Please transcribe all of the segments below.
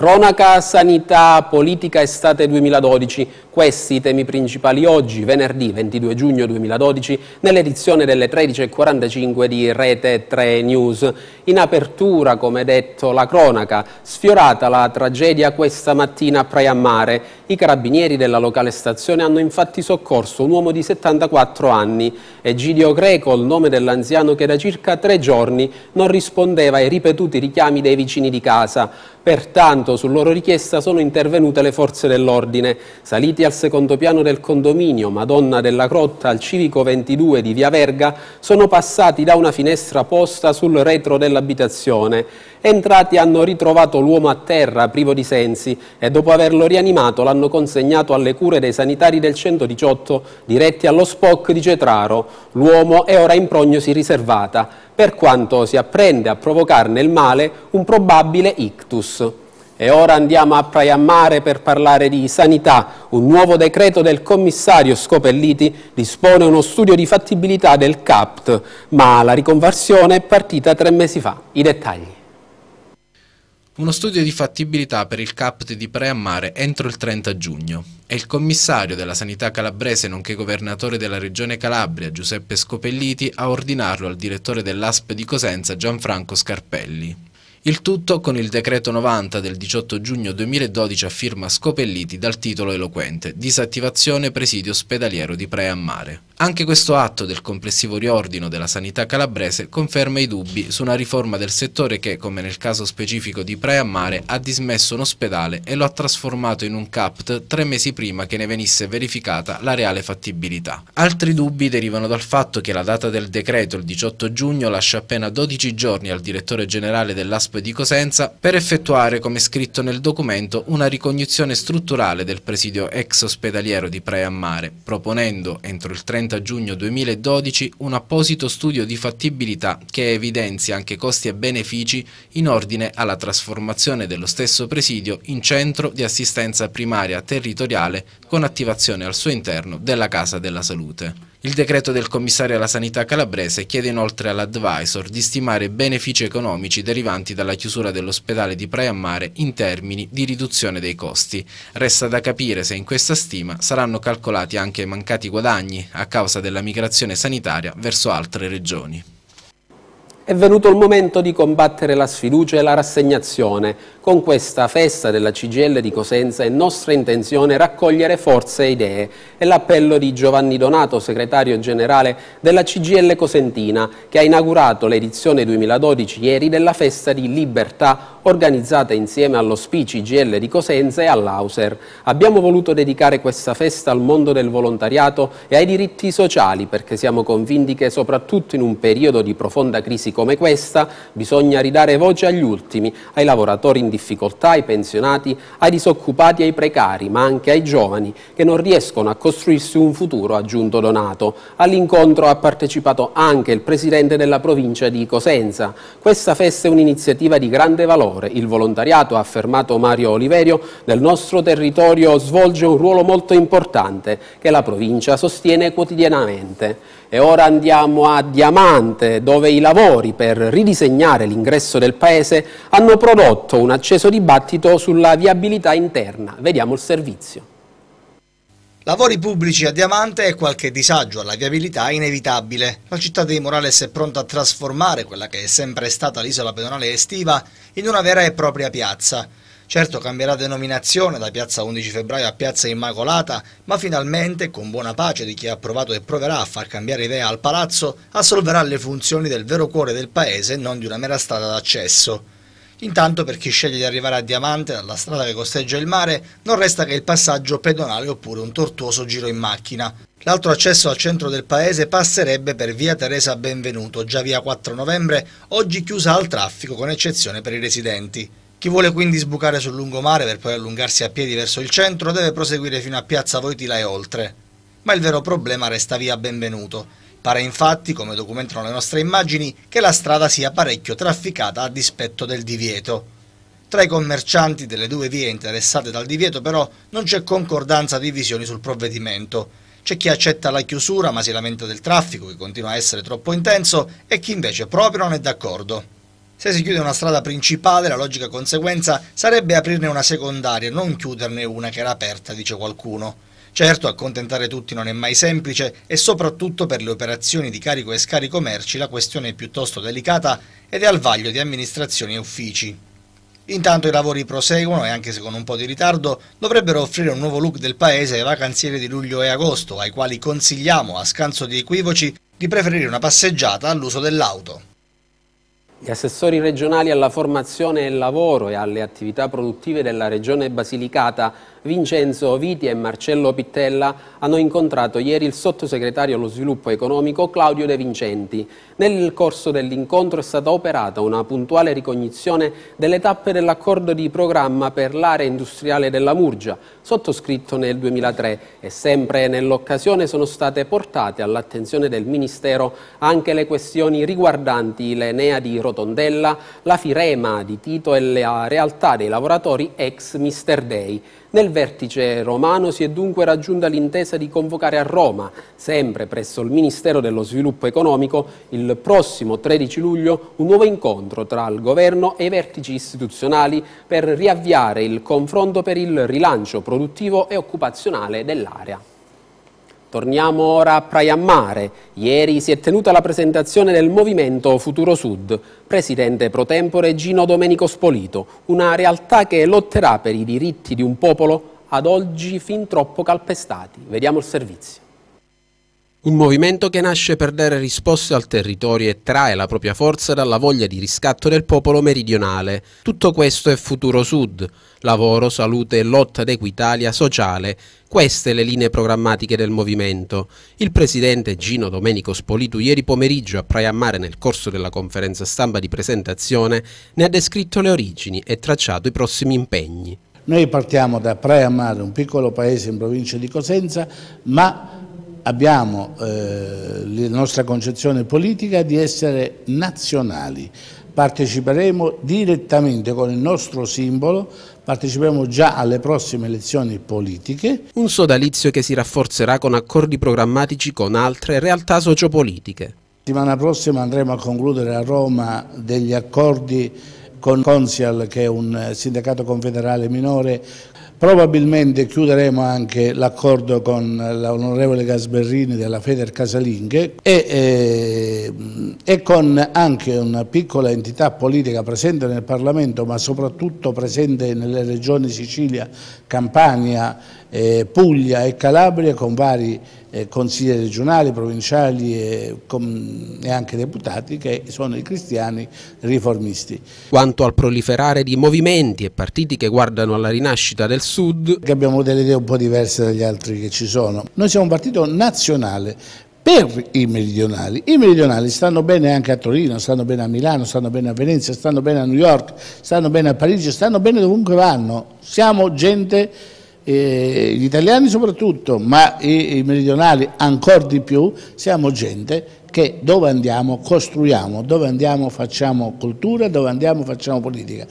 Cronaca, sanità, politica estate 2012, questi i temi principali oggi, venerdì 22 giugno 2012, nell'edizione delle 13.45 di Rete 3 News. In apertura, come detto, la cronaca, sfiorata la tragedia questa mattina a Praia Mare. I carabinieri della locale stazione hanno infatti soccorso un uomo di 74 anni. Egidio Greco, il nome dell'anziano che da circa tre giorni non rispondeva ai ripetuti richiami dei vicini di casa. Pertanto, Stato. Su loro richiesta sono intervenute le forze dell'ordine. Saliti al secondo piano del condominio Madonna della Crotta al civico 22 di Via Verga, sono passati da una finestra posta sul retro dell'abitazione. Entrati hanno ritrovato l'uomo a terra, privo di sensi, e dopo averlo rianimato l'hanno consegnato alle cure dei sanitari del 118 diretti allo SPOC di Cetraro. L'uomo è ora in prognosi riservata per quanto si apprende a provocarne il male un probabile ictus. E ora andiamo a Praia Mare per parlare di sanità. Un nuovo decreto del commissario Scopelliti dispone uno studio di fattibilità del CAPT, ma la riconversione è partita tre mesi fa. I dettagli. Uno studio di fattibilità per il CAPT di Praia Mare entro il 30 giugno. È il commissario della sanità calabrese nonché governatore della regione Calabria Giuseppe Scopelliti a ordinarlo al direttore dell'ASP di Cosenza Gianfranco Scarpelli. Il tutto con il decreto 90 del 18 giugno 2012 a firma Scopelliti dal titolo eloquente Disattivazione presidio ospedaliero di Praia Mare. Anche questo atto del complessivo riordino della sanità calabrese conferma i dubbi su una riforma del settore che, come nel caso specifico di Praia Mare, ha dismesso un ospedale e lo ha trasformato in un CAPT tre mesi prima che ne venisse verificata la reale fattibilità. Altri dubbi derivano dal fatto che la data del decreto, il 18 giugno, lascia appena 12 giorni al direttore generale dell'ASP ASP di Cosenza per effettuare, come scritto nel documento, una ricognizione strutturale del presidio ex ospedaliero di Preammare, proponendo entro il 30 giugno 2012 un apposito studio di fattibilità che evidenzi anche costi e benefici in ordine alla trasformazione dello stesso presidio in centro di assistenza primaria territoriale con attivazione al suo interno della Casa della Salute. Il decreto del commissario alla sanità calabrese chiede inoltre all'advisor di stimare benefici economici derivanti dalla chiusura dell'ospedale di Praia Mare in termini di riduzione dei costi. Resta da capire se in questa stima saranno calcolati anche i mancati guadagni a causa della migrazione sanitaria verso altre regioni. È venuto il momento di combattere la sfiducia e la rassegnazione con questa festa della CGL di Cosenza è nostra intenzione raccogliere forze e idee. È l'appello di Giovanni Donato, segretario generale della CGL Cosentina, che ha inaugurato l'edizione 2012 ieri della festa di libertà organizzata insieme allo SPI CGL di Cosenza e all'Auser. Abbiamo voluto dedicare questa festa al mondo del volontariato e ai diritti sociali perché siamo convinti che soprattutto in un periodo di profonda crisi come questa bisogna ridare voce agli ultimi, ai lavoratori in difficoltà, ai pensionati, ai disoccupati e ai precari, ma anche ai giovani che non riescono a costruirsi un futuro, ha aggiunto Donato. All'incontro ha partecipato anche il presidente della provincia di Cosenza. Questa festa è un'iniziativa di grande valore. Il volontariato, ha affermato Mario Oliverio, nel nostro territorio svolge un ruolo molto importante che la provincia sostiene quotidianamente. E ora andiamo a Diamante, dove i lavori per ridisegnare l'ingresso del paese hanno prodotto una acceso dibattito sulla viabilità interna. Vediamo il servizio. Lavori pubblici a Diamante e qualche disagio alla viabilità inevitabile. La città dei Morales è pronta a trasformare quella che è sempre stata l'isola pedonale estiva in una vera e propria piazza. Certo cambierà denominazione da piazza 11 febbraio a piazza Immacolata, ma finalmente, con buona pace di chi ha provato e proverà a far cambiare idea al palazzo, assolverà le funzioni del vero cuore del paese e non di una mera strada d'accesso. Intanto per chi sceglie di arrivare a Diamante dalla strada che costeggia il mare non resta che il passaggio pedonale oppure un tortuoso giro in macchina. L'altro accesso al centro del paese passerebbe per via Teresa Benvenuto, già via 4 novembre, oggi chiusa al traffico con eccezione per i residenti. Chi vuole quindi sbucare sul lungomare per poi allungarsi a piedi verso il centro deve proseguire fino a Piazza Voitila e oltre. Ma il vero problema resta via Benvenuto. Pare infatti, come documentano le nostre immagini, che la strada sia parecchio trafficata a dispetto del divieto. Tra i commercianti delle due vie interessate dal divieto però non c'è concordanza di visioni sul provvedimento. C'è chi accetta la chiusura ma si lamenta del traffico che continua a essere troppo intenso e chi invece proprio non è d'accordo. Se si chiude una strada principale la logica conseguenza sarebbe aprirne una secondaria, non chiuderne una che era aperta, dice qualcuno. Certo, accontentare tutti non è mai semplice e soprattutto per le operazioni di carico e scarico merci la questione è piuttosto delicata ed è al vaglio di amministrazioni e uffici. Intanto i lavori proseguono e anche se con un po' di ritardo dovrebbero offrire un nuovo look del paese ai vacanzieri di luglio e agosto, ai quali consigliamo, a scanso di equivoci, di preferire una passeggiata all'uso dell'auto. Gli assessori regionali alla formazione e al lavoro e alle attività produttive della Regione Basilicata Vincenzo Viti e Marcello Pittella hanno incontrato ieri il sottosegretario allo sviluppo economico Claudio De Vincenti. Nel corso dell'incontro è stata operata una puntuale ricognizione delle tappe dell'accordo di programma per l'area industriale della Murgia, sottoscritto nel 2003 e sempre nell'occasione sono state portate all'attenzione del Ministero anche le questioni riguardanti l'Enea di Rotondella, la Firema di Tito e la realtà dei lavoratori ex Mister Day. Nel nel vertice romano si è dunque raggiunta l'intesa di convocare a Roma, sempre presso il Ministero dello Sviluppo Economico, il prossimo 13 luglio un nuovo incontro tra il governo e i vertici istituzionali per riavviare il confronto per il rilancio produttivo e occupazionale dell'area. Torniamo ora a Praia Mare. Ieri si è tenuta la presentazione del Movimento Futuro Sud, presidente pro tempore Gino Domenico Spolito, una realtà che lotterà per i diritti di un popolo ad oggi fin troppo calpestati. Vediamo il servizio. Un movimento che nasce per dare risposte al territorio e trae la propria forza dalla voglia di riscatto del popolo meridionale. Tutto questo è Futuro Sud, lavoro, salute lotta ad equitalia sociale. Queste le linee programmatiche del movimento. Il presidente Gino Domenico Spolito ieri pomeriggio a Praia Mare nel corso della conferenza stampa di presentazione ne ha descritto le origini e tracciato i prossimi impegni. Noi partiamo da Praia Mare, un piccolo paese in provincia di Cosenza, ma abbiamo eh, la nostra concezione politica di essere nazionali, parteciperemo direttamente con il nostro simbolo, parteciperemo già alle prossime elezioni politiche. Un sodalizio che si rafforzerà con accordi programmatici con altre realtà sociopolitiche. La settimana prossima andremo a concludere a Roma degli accordi con Consial che è un eh, sindacato confederale minore. Probabilmente chiuderemo anche l'accordo con eh, l'onorevole Gasberrini della Feder Casalinghe e, eh, e con anche una piccola entità politica presente nel Parlamento ma soprattutto presente nelle regioni Sicilia Campania, eh, Puglia e Calabria con vari eh, consiglieri regionali, provinciali e, com, e, anche deputati che sono i cristiani riformisti. Quanto al proliferare di movimenti e partiti che guardano alla rinascita del Sud... Che abbiamo delle idee un po' diverse dagli altri che ci sono. Noi siamo un partito nazionale, per i meridionali. I meridionali stanno bene anche a Torino, stanno bene a Milano, stanno bene a Venezia, stanno bene a New York, stanno bene a Parigi, stanno bene dovunque vanno. Siamo gente, eh, gli italiani soprattutto, ma i, i meridionali ancora di più, siamo gente che dove andiamo costruiamo, dove andiamo facciamo cultura, dove andiamo facciamo politica.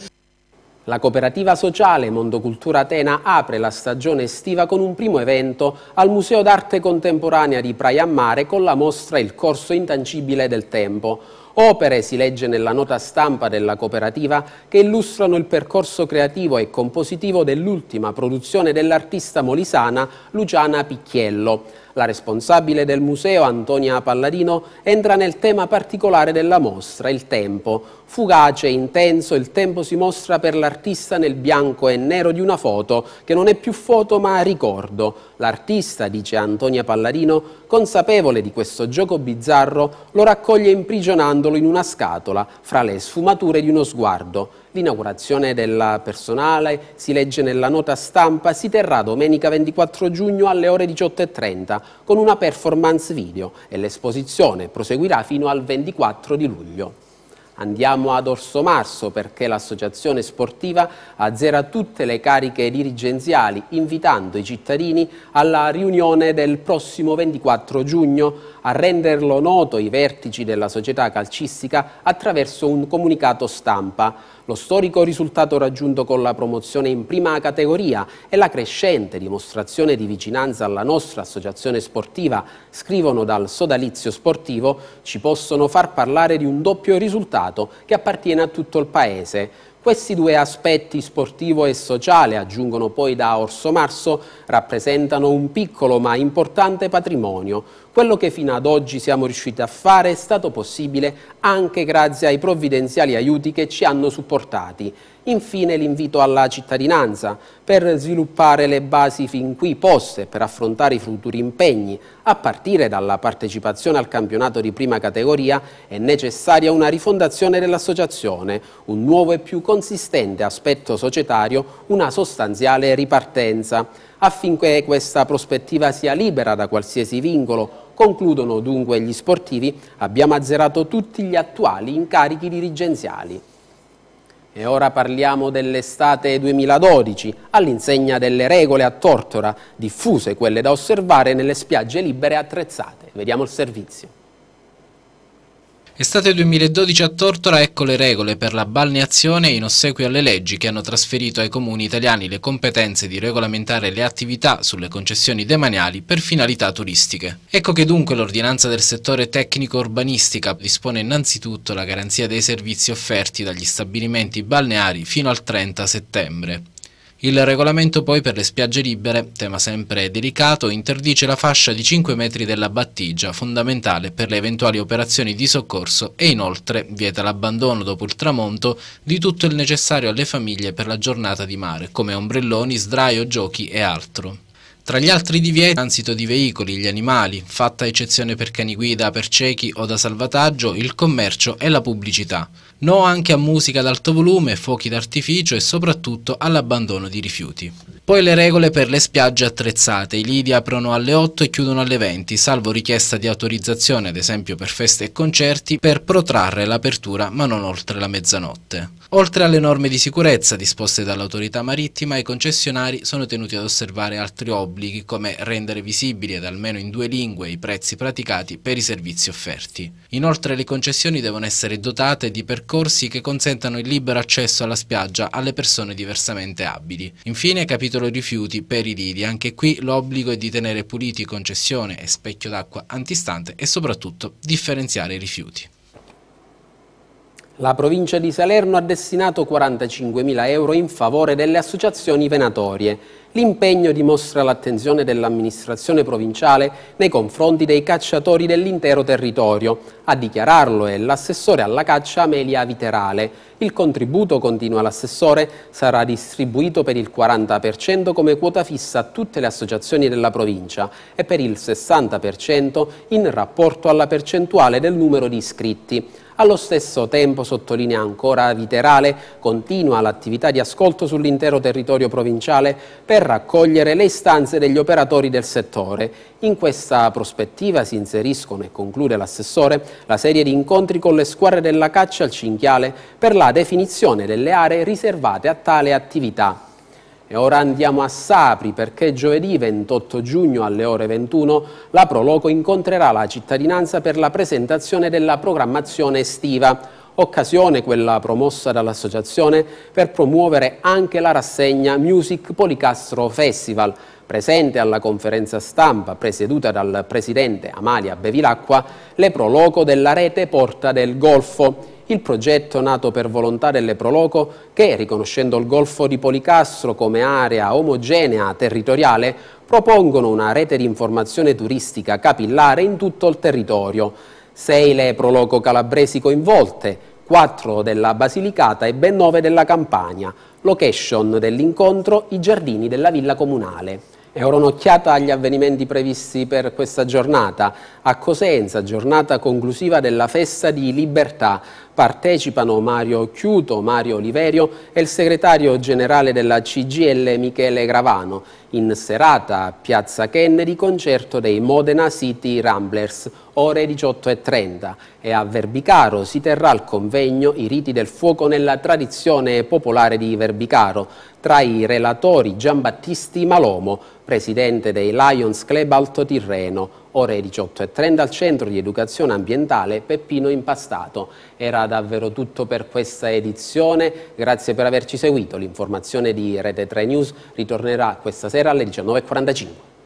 La cooperativa sociale Mondocultura Atena apre la stagione estiva con un primo evento al Museo d'Arte Contemporanea di Praia Mare con la mostra Il corso intangibile del tempo. Opere, si legge nella nota stampa della cooperativa, che illustrano il percorso creativo e compositivo dell'ultima produzione dell'artista molisana Luciana Picchiello. La responsabile del museo, Antonia Palladino, entra nel tema particolare della mostra, il tempo. Fugace e intenso, il tempo si mostra per l'artista nel bianco e nero di una foto, che non è più foto ma ricordo. L'artista, dice Antonia Palladino, consapevole di questo gioco bizzarro, lo raccoglie imprigionandolo in una scatola, fra le sfumature di uno sguardo. L'inaugurazione della personale, si legge nella nota stampa, si terrà domenica 24 giugno alle ore 18.30 con una performance video e l'esposizione proseguirà fino al 24 di luglio. Andiamo ad Orso Marso perché l'associazione sportiva azzera tutte le cariche dirigenziali invitando i cittadini alla riunione del prossimo 24 giugno a renderlo noto i vertici della società calcistica attraverso un comunicato stampa lo storico risultato raggiunto con la promozione in prima categoria e la crescente dimostrazione di vicinanza alla nostra associazione sportiva, scrivono dal sodalizio sportivo, ci possono far parlare di un doppio risultato che appartiene a tutto il Paese. Questi due aspetti, sportivo e sociale, aggiungono poi da Orso Marso, rappresentano un piccolo ma importante patrimonio, quello che fino ad oggi siamo riusciti a fare è stato possibile anche grazie ai provvidenziali aiuti che ci hanno supportati. Infine l'invito alla cittadinanza per sviluppare le basi fin qui poste per affrontare i futuri impegni. A partire dalla partecipazione al campionato di prima categoria è necessaria una rifondazione dell'associazione, un nuovo e più consistente aspetto societario, una sostanziale ripartenza affinché questa prospettiva sia libera da qualsiasi vincolo. Concludono dunque gli sportivi, abbiamo azzerato tutti gli attuali incarichi dirigenziali. E ora parliamo dell'estate 2012, all'insegna delle regole a tortora, diffuse quelle da osservare nelle spiagge libere attrezzate. Vediamo il servizio. Estate 2012 a Tortora ecco le regole per la balneazione in ossequio alle leggi che hanno trasferito ai comuni italiani le competenze di regolamentare le attività sulle concessioni demaniali per finalità turistiche. Ecco che dunque l'ordinanza del settore tecnico-urbanistica dispone innanzitutto la garanzia dei servizi offerti dagli stabilimenti balneari fino al 30 settembre. Il regolamento poi per le spiagge libere, tema sempre delicato, interdice la fascia di 5 metri della battigia, fondamentale per le eventuali operazioni di soccorso e inoltre vieta l'abbandono dopo il tramonto di tutto il necessario alle famiglie per la giornata di mare, come ombrelloni, sdraio, giochi e altro. Tra gli altri divieti, transito di veicoli, gli animali, fatta eccezione per cani guida, per ciechi o da salvataggio, il commercio e la pubblicità no anche a musica ad alto volume, fuochi d'artificio e soprattutto all'abbandono di rifiuti. Poi le regole per le spiagge attrezzate, i lidi aprono alle 8 e chiudono alle 20, salvo richiesta di autorizzazione ad esempio per feste e concerti, per protrarre l'apertura ma non oltre la mezzanotte. Oltre alle norme di sicurezza disposte dall'autorità marittima, i concessionari sono tenuti ad osservare altri obblighi come rendere visibili ed almeno in due lingue i prezzi praticati per i servizi offerti. Inoltre le concessioni devono essere dotate di percorsi percorsi che consentano il libero accesso alla spiaggia alle persone diversamente abili. Infine capitolo rifiuti per i lidi, anche qui l'obbligo è di tenere puliti concessione e specchio d'acqua antistante e soprattutto differenziare i rifiuti. La provincia di Salerno ha destinato 45.000 euro in favore delle associazioni venatorie. L'impegno dimostra l'attenzione dell'amministrazione provinciale nei confronti dei cacciatori dell'intero territorio. A dichiararlo è l'assessore alla caccia Amelia Viterale. Il contributo, continua l'assessore, sarà distribuito per il 40% come quota fissa a tutte le associazioni della provincia e per il 60% in rapporto alla percentuale del numero di iscritti. Allo stesso tempo, sottolinea ancora Viterale, continua l'attività di ascolto sull'intero territorio provinciale per per raccogliere le istanze degli operatori del settore. In questa prospettiva si inseriscono, e conclude l'assessore, la serie di incontri con le squadre della caccia al cinghiale per la definizione delle aree riservate a tale attività. E ora andiamo a Sapri perché giovedì 28 giugno alle ore 21 la Proloco incontrerà la cittadinanza per la presentazione della programmazione estiva occasione quella promossa dall'associazione per promuovere anche la rassegna Music Policastro Festival, presente alla conferenza stampa presieduta dal presidente Amalia Bevilacqua, le Proloco della rete Porta del Golfo, il progetto nato per volontà delle Proloco che, riconoscendo il Golfo di Policastro come area omogenea territoriale, propongono una rete di informazione turistica capillare in tutto il territorio. Sei le Proloco calabresi coinvolte, 4 della Basilicata e ben 9 della Campania. Location dell'incontro, i giardini della Villa Comunale. E ora un'occhiata agli avvenimenti previsti per questa giornata. A Cosenza, giornata conclusiva della festa di libertà. Partecipano Mario Chiuto, Mario Oliverio e il segretario generale della CGL Michele Gravano. In serata a Piazza Kennedy concerto dei Modena City Ramblers, ore 18.30 e a Verbicaro si terrà il convegno I riti del fuoco nella tradizione popolare di Verbicaro, tra i relatori Giambattisti Malomo, presidente dei Lions Club Alto Tirreno, Ore 18.30 al Centro di Educazione Ambientale Peppino Impastato. Era davvero tutto per questa edizione, grazie per averci seguito. L'informazione di Rete 3 News ritornerà questa sera alle 19.45.